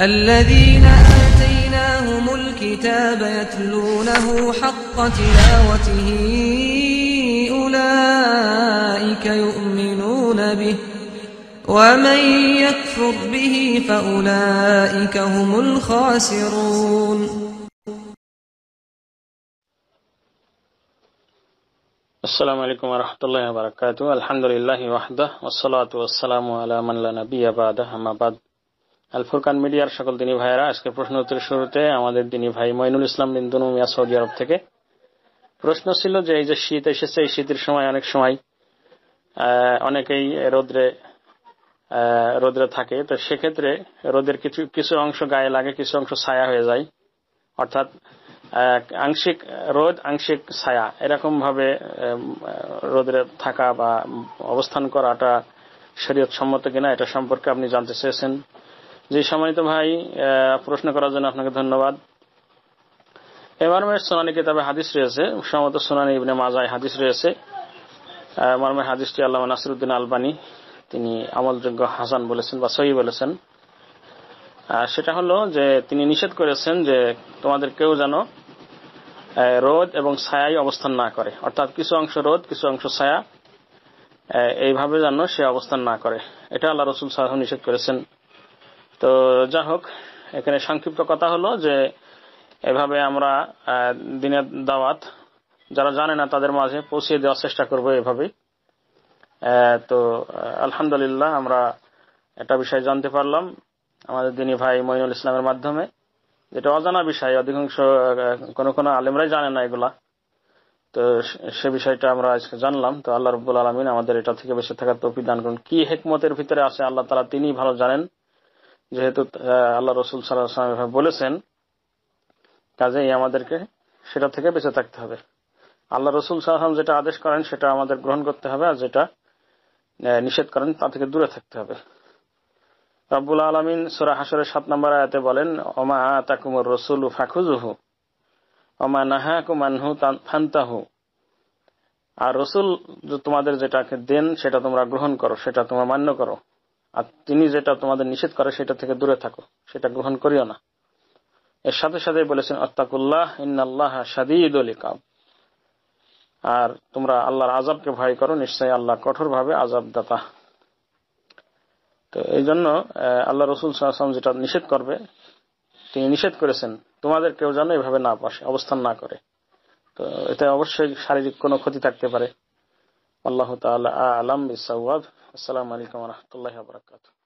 الذين آتيناهم الكتاب يتلونه حق تلاوته أولئك يؤمنون به ومن يكفر به فأولئك هم الخاسرون السلام عليكم ورحمة الله وبركاته الحمد لله وحده والصلاة والسلام على من لا نبي بعده أما بعد আলফুরকান মিডিয়ার সকল দিনী ভাইয়েরা আজকে প্রশ্ন উত্তরের শুরুতে আমাদের দিনী ভাই মইনুল ইসলাম বিন্দুন মিয়া সৌদি আরব থেকে প্রশ্ন ছিল যে এই যে শীত এসেছে এই শীতের সময় অনেক সময় অনেকেই রোদ্রে রোদ্রে থাকে তো সেক্ষেত্রে রোদের কিছু কিছু অংশ গায়ে লাগে কিছু অংশ ছায়া হয়ে যায় অর্থাৎ আংশিক রোদ আংশিক ছায়া এরকম ভাবে রোদ্রে থাকা বা অবস্থান করাটা শরীয়ত সম্মত কিনা এটা সম্পর্কে আপনি জানতে চেয়েছেন জি সম্মানিত ভাই প্রশ্ন করার জন্য আপনাকে ধন্যবাদ এবার মেয়ের সোনানি কিতাবে হাদিস রয়েছে সম্ভবত সোনানি ইবনে মাজাই হাদিস রয়েছে মর্মের হাদিসটি আল্লাহ নাসিরুদ্দিন আলবানী তিনি আমলযোগ্য হাসান বলেছেন বা সহি বলেছেন সেটা হলো যে তিনি নিষেধ করেছেন যে তোমাদের কেউ যেন রোদ এবং ছায় অবস্থান না করে অর্থাৎ কিছু অংশ রোদ কিছু অংশ ছায়া এইভাবে যেন সে অবস্থান না করে এটা আল্লাহ রসুল সাহা নিষেধ করেছেন তো যা হোক এখানে সংক্ষিপ্ত কথা হলো যে এভাবে আমরা দিনের দাওয়াত যারা জানে না তাদের মাঝে পৌঁছিয়ে দেওয়ার চেষ্টা করব এভাবে তো আলহামদুলিল্লাহ আমরা একটা বিষয় জানতে পারলাম আমাদের দিনী ভাই মইনুল ইসলামের মাধ্যমে যেটা অজানা বিষয় অধিকাংশ কোনো কোনো আলেমরাই জানে না এগুলা তো সে বিষয়টা আমরা আজকে জানলাম তো আল্লাহ রব্বুল আলমিন আমাদের এটা থেকে বেঁচে থাকার তো দান করুন কি হেকমতের ভিতরে আছে আল্লাহ তালা তিনি ভালো জানেন যেহেতু আল্লাহ রসুল সাল্লাহ বলেছেন কাজেই আমাদেরকে সেটা থেকে বেঁচে থাকতে হবে আল্লাহ রসুল সাল্লাম যেটা আদেশ করেন সেটা আমাদের গ্রহণ করতে হবে আর যেটা নিষেধ করেন তা থেকে দূরে থাকতে হবে রব্বুল আলমিন সুরা হাসরের সাত নম্বর আয়াতে বলেন অমা তাকুমর রসুল ফাখুজুহু অমা নাহা কুমানহু ফান্তাহু আর রসুল তোমাদের যেটাকে দেন সেটা তোমরা গ্রহণ করো সেটা তোমরা মান্য করো আর তিনি যেটা তোমাদের নিষেধ করে সেটা থেকে দূরে থাকো সেটা গ্রহণ করিও না এর সাথে সাথে বলেছেন অত্তাকুল্লাহ ইন্নাল্লাহ সাদিদ কাব আর তোমরা আল্লাহর আজাবকে ভয় করো নিশ্চয়ই আল্লাহ কঠোরভাবে আজাবদাতা তো এই জন্য আল্লাহ রসুল সাল্লাম যেটা নিষেধ করবে তিনি নিষেধ করেছেন তোমাদের কেউ যেন এভাবে না পাশে অবস্থান না করে তো এতে অবশ্যই শারীরিক কোনো ক্ষতি থাকতে পারে والله تعالى أعلم بالصواب السلام عليكم ورحمة الله وبركاته